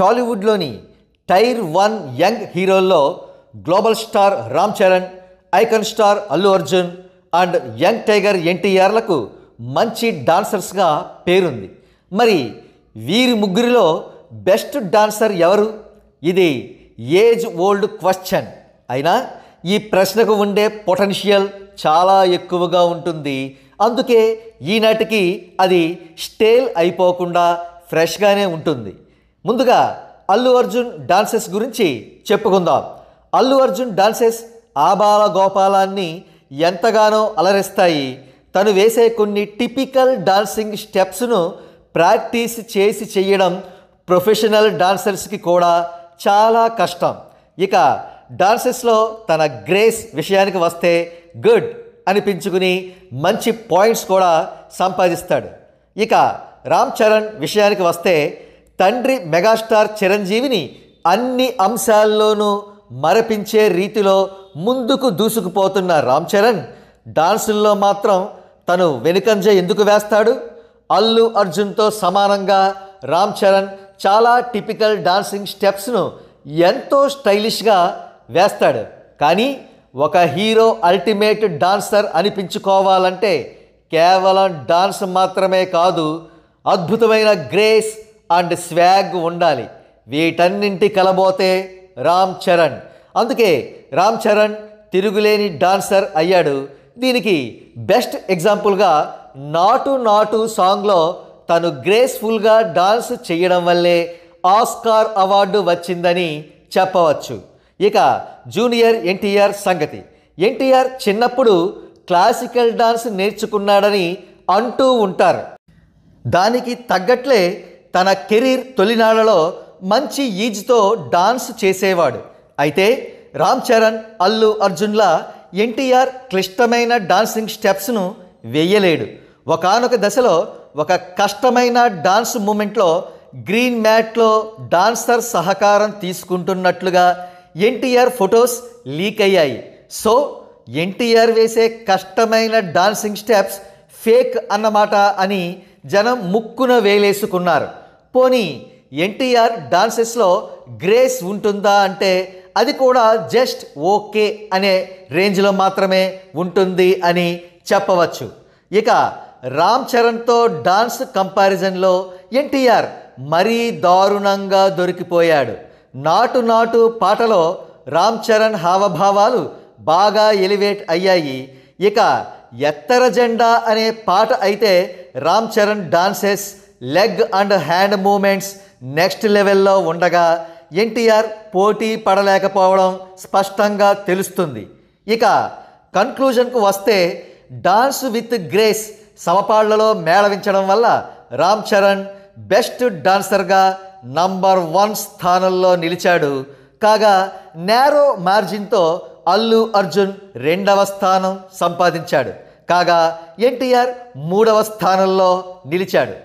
టాలీవుడ్లోని tier one young హీరోల్లో global star Ram Charan icon star Allu Arjun and young tiger ఎన్టీఆర్లకు మంచి డాన్సర్స్గా పేరుంది మరి వీరి ముగ్గురిలో బెస్ట్ డాన్సర్ ఎవరు ఇది ఏజ్ ఓల్డ్ క్వశ్చన్ అయినా ఈ ప్రశ్నకు ఉండే పొటెన్షియల్ చాలా ఎక్కువగా ఉంటుంది అందుకే ఈనాటికి అది స్టేల్ అయిపోకుండా ఫ్రెష్గానే ఉంటుంది ముందుగా అల్లు అర్జున్ డాన్సెస్ గురించి చెప్పుకుందాం అల్లు అర్జున్ డాన్సెస్ ఆబాల గోపాలాన్ని ఎంతగానో అలరిస్తాయి తను వేసే కొన్ని టిపికల్ డాన్సింగ్ స్టెప్స్ను ప్రాక్టీస్ చేసి చేయడం ప్రొఫెషనల్ డాన్సర్స్కి కూడా చాలా కష్టం ఇక డాన్సెస్లో తన గ్రేస్ విషయానికి వస్తే గుడ్ అనిపించుకుని మంచి పాయింట్స్ కూడా సంపాదిస్తాడు ఇక రామ్ చరణ్ విషయానికి వస్తే తండ్రి మెగాస్టార్ చిరంజీవిని అన్ని అంశాల్లోనూ మరపించే రీతిలో ముందుకు దూసుకుపోతున్న రామ్ చరణ్ డాన్సుల్లో మాత్రం తను వెనుకంజ ఎందుకు వేస్తాడు అల్లు అర్జున్తో సమానంగా రామ్ చరణ్ చాలా టిపికల్ డాన్సింగ్ స్టెప్స్ను ఎంతో స్టైలిష్గా వేస్తాడు కానీ ఒక హీరో అల్టిమేట్ డాన్సర్ అనిపించుకోవాలంటే కేవలం డాన్స్ మాత్రమే కాదు అద్భుతమైన గ్రేస్ అండ్ స్వాగ్ ఉండాలి వీటన్నింటి కలబోతే రామ్ చరణ్ అందుకే రామ్ చరణ్ తిరుగులేని డాన్సర్ అయ్యాడు దీనికి బెస్ట్ ఎగ్జాంపుల్గా నాటు నాటు సాంగ్లో తను గ్రేస్ఫుల్గా డాన్స్ చేయడం వల్లే ఆస్కార్ అవార్డు వచ్చిందని చెప్పవచ్చు ఇక జూనియర్ ఎన్టీఆర్ సంగతి ఎన్టీఆర్ చిన్నప్పుడు క్లాసికల్ డాన్స్ నేర్చుకున్నాడని అంటూ ఉంటారు దానికి తగ్గట్లే తన కెరీర్ తొలినాళ్లలో మంచి ఈజ్తో డాన్స్ చేసేవాడు అయితే రామ్ చరణ్ అల్లు అర్జున్ల ఎన్టీఆర్ క్లిష్టమైన డాన్సింగ్ స్టెప్స్ను వేయలేడు ఒకనొక దశలో ఒక కష్టమైన డాన్స్ మూమెంట్లో గ్రీన్ మ్యాట్లో డాన్సర్ సహకారం తీసుకుంటున్నట్లుగా ఎన్టీఆర్ ఫొటోస్ లీక్ అయ్యాయి సో ఎన్టీఆర్ వేసే కష్టమైన డాన్సింగ్ స్టెప్స్ ఫేక్ అన్నమాట అని జనం ముక్కున వేలేసుకున్నారు పోనీ ఎన్టీఆర్ డాన్సెస్లో గ్రేస్ ఉంటుందా అంటే అది కూడా జస్ట్ ఓకే అనే రేంజ్లో మాత్రమే ఉంటుంది అని చెప్పవచ్చు ఇక రామ్ చరణ్తో డాన్స్ కంపారిజన్లో ఎన్టీఆర్ మరీ దారుణంగా దొరికిపోయాడు నాటు నాటు పాటలో రామ్ చరణ్ హావభావాలు బాగా ఎలివేట్ అయ్యాయి ఇక ఎత్తర జెండా అనే పాట అయితే Ram Charan dances leg and hand movements next లెవెల్లో ఉండగా ఎన్టీఆర్ పోటీ పడలేకపోవడం స్పష్టంగా తెలుస్తుంది ఇక కన్క్లూజన్కు వస్తే డాన్స్ విత్ గ్రేస్ సమపాళ్లలో మేళవించడం వల్ల రామ్ చరణ్ బెస్ట్ డాన్సర్గా నంబర్ వన్ స్థానంలో నిలిచాడు కాగా నేరో మార్జిన్తో అల్లు అర్జున్ రెండవ స్థానం సంపాదించాడు కాగా ఎన్టీఆర్ మూడవ స్థానంలో నిలిచాడు